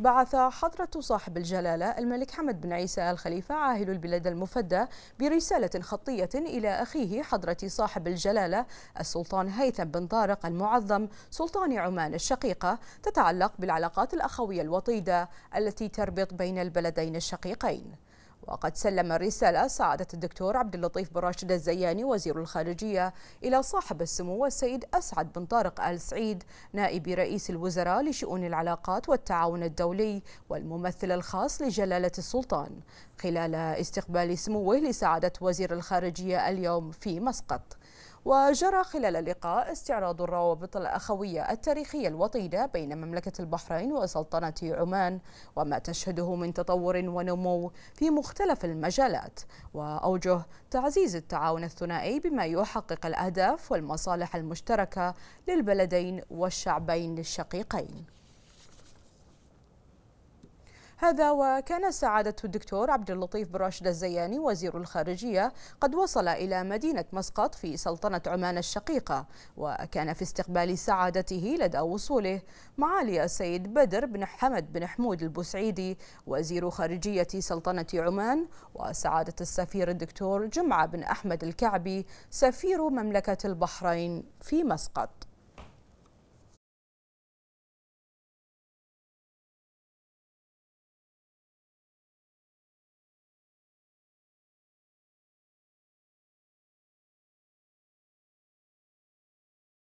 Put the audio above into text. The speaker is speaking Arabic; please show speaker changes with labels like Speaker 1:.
Speaker 1: بعث حضرة صاحب الجلالة الملك حمد بن عيسى الخليفة عاهل البلاد المفدى برسالة خطية إلى أخيه حضرة صاحب الجلالة السلطان هيثم بن طارق المعظم سلطان عمان الشقيقة تتعلق بالعلاقات الأخوية الوطيدة التي تربط بين البلدين الشقيقين وقد سلم الرسالة سعادة الدكتور عبد اللطيف بن راشد الزياني وزير الخارجية إلى صاحب السمو السيد أسعد بن طارق آل سعيد نائب رئيس الوزراء لشؤون العلاقات والتعاون الدولي والممثل الخاص لجلالة السلطان خلال استقبال سموه لسعادة وزير الخارجية اليوم في مسقط وجرى خلال اللقاء استعراض الروابط الأخوية التاريخية الوطيدة بين مملكة البحرين وسلطنة عمان وما تشهده من تطور ونمو في مختلف المجالات وأوجه تعزيز التعاون الثنائي بما يحقق الأهداف والمصالح المشتركة للبلدين والشعبين الشقيقين هذا وكان سعادة الدكتور عبد اللطيف بن راشد الزياني وزير الخارجية قد وصل إلى مدينة مسقط في سلطنة عمان الشقيقة وكان في استقبال سعادته لدى وصوله معالي السيد بدر بن حمد بن حمود البوسعيدي وزير خارجية سلطنة عمان وسعادة السفير الدكتور جمعة بن أحمد الكعبي سفير مملكة البحرين في مسقط